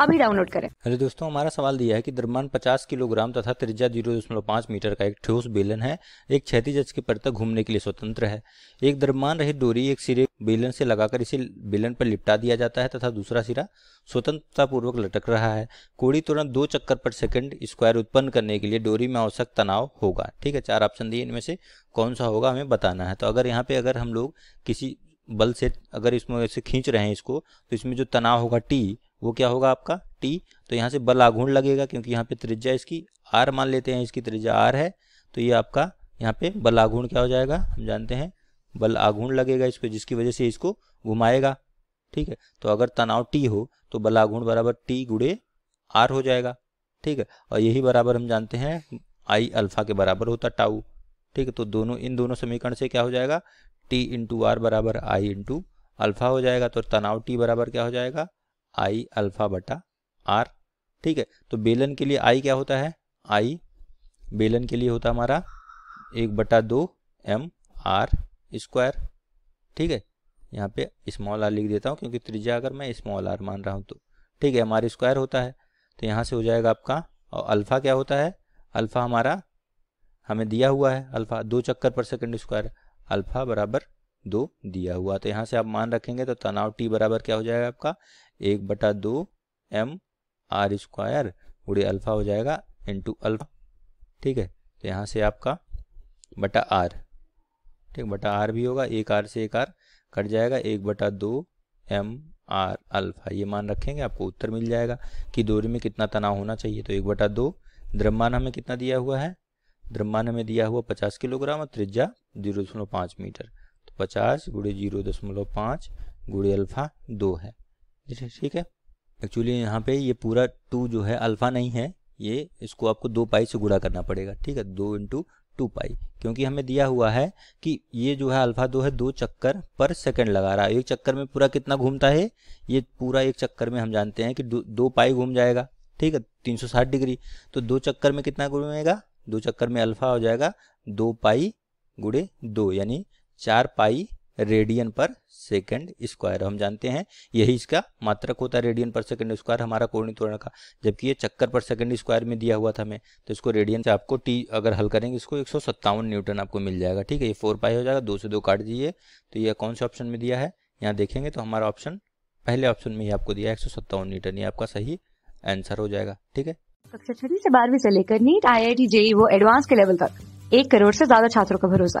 अभी डाउनलोड करें अरे दोस्तों हमारा सवाल दिया है कि द्रव्यमान 50 किलोग्राम तथा त्रिज्या 0.5 मीटर का एक ठोस बेलन है एक क्षैतिज अक्ष के परितक घूमने के लिए स्वतंत्र है एक द्रव्यमान रहित डोरी एक सिरे बेलन से लगाकर इसे बेलन पर लिपटा दिया जाता है तथा दूसरा सिरा स्वतंत्रता पूर्वक लटक रहा है कोड़ी तुरंत दो चक्कर पर सेकंड स्क्वायर उत्पन्न करने के लिए डोरी में आवश्यक तनाव होगा ठीक है चार ऑप्शन दिए इनमें से कौन सा होगा हमें बताना है तो अगर यहाँ पे अगर हम लोग किसी बल से अगर इसमें से खींच रहे हैं इसको तो इसमें जो तनाव होगा टी वो क्या होगा आपका टी तो यहाँ से बल आघूर्ण लगेगा क्योंकि यहाँ पे त्रिज्या इसकी आर मान लेते हैं इसकी त्रिज्या आर है तो ये आपका यहाँ पे बल आघूर्ण क्या हो जाएगा हम जानते हैं बल आघूर्ण लगेगा इसको जिसकी वजह से इसको घुमाएगा ठीक है तो अगर तनाव टी हो तो बल आघूर्ण बराबर टी गुड़े आर हो जाएगा ठीक है और यही बराबर हम जानते हैं आई अल्फा के बराबर होता टाऊ ठीक है तो दोनों इन दोनों समीकरण से क्या हो जाएगा टी इंटू आर बराबर आई इंटू अल्फा हो जाएगा तो तनाव टी बराबर क्या हो जाएगा आई अल्फा बटा आर ठीक है तो बेलन के लिए आई क्या होता है आई बेलन के लिए होता हमारा एक बटा दो एम आर स्क्वायर ठीक है यहाँ पे स्मॉल आर लिख देता हूँ क्योंकि त्रिज्या अगर मैं स्मॉल आर मान रहा हूँ तो ठीक है एम आर स्क्वायर होता है तो यहाँ से हो जाएगा आपका और अल्फ़ा क्या होता है अल्फ़ा हमारा हमें दिया हुआ है अल्फ़ा दो चक्कर पर सेकेंड स्क्वायर अल्फ़ा बराबर दो दिया हुआ तो यहाँ से आप मान रखेंगे तो तनाव टी बराबर क्या हो जाएगा आपका एक बटा दो एम आर स्क्वायर बुढ़े अल्फ़ा हो जाएगा इंटू अल्फ़ा ठीक है तो यहाँ से आपका बटा आर ठीक बटा आर भी होगा एक आर से एक आर कट जाएगा एक बटा दो एम आर अल्फ़ा ये मान रखेंगे आपको उत्तर मिल जाएगा कि दूरी में कितना तनाव होना चाहिए तो एक बटा दो द्रव्यमान हमें कितना दिया हुआ है द्रव्यमान हमें दिया हुआ पचास किलोग्राम और त्रिज्या जीरो दशमलव पाँच मीटर तो पचास गुड़े जीरो दशमलव पाँच गुड़े अल्फ़ा दो है ठीक है एक्चुअली यहाँ पे ये पूरा टू जो है अल्फ़ा नहीं है ये इसको आपको दो पाई से गुड़ा करना पड़ेगा ठीक है दो इंटू टू पाई क्योंकि हमें दिया हुआ है कि ये जो है अल्फा दो है दो चक्कर पर सेकंड लगा रहा है एक चक्कर में पूरा कितना घूमता है ये पूरा एक चक्कर में हम जानते हैं कि दो, दो पाई घूम जाएगा ठीक है 360 डिग्री तो दो चक्कर में कितना घूमेगा दो चक्कर में अल्फा हो जाएगा दो पाई गुड़े दो यानी चार pi radian per second square हम जानते हैं यही इसका मात्रक होता है रेडियन पर सेकंड स्क्वायर हमारा कोणीय त्वरण का जबकि ये चक्कर पर सेकंड स्क्वायर में दिया हुआ था हमें तो इसको रेडियन से आपको टी अगर हल करेंगे इसको एक न्यूटन आपको मिल जाएगा ठीक है ये फोर पाई हो जाएगा दो से दो काट दीजिए तो ये कौन से ऑप्शन में दिया है यहाँ देखेंगे तो हमारा ऑप्शन पहले ऑप्शन में ही आपको दिया है एक न्यूटन ये आपका सही आंसर हो जाएगा ठीक है कक्षा छठी से बारहवीं से लेकर NEET I I T JEE वो एडवांस के लेवल तक एक करोड़ से ज्यादा छात्रों का भरोसा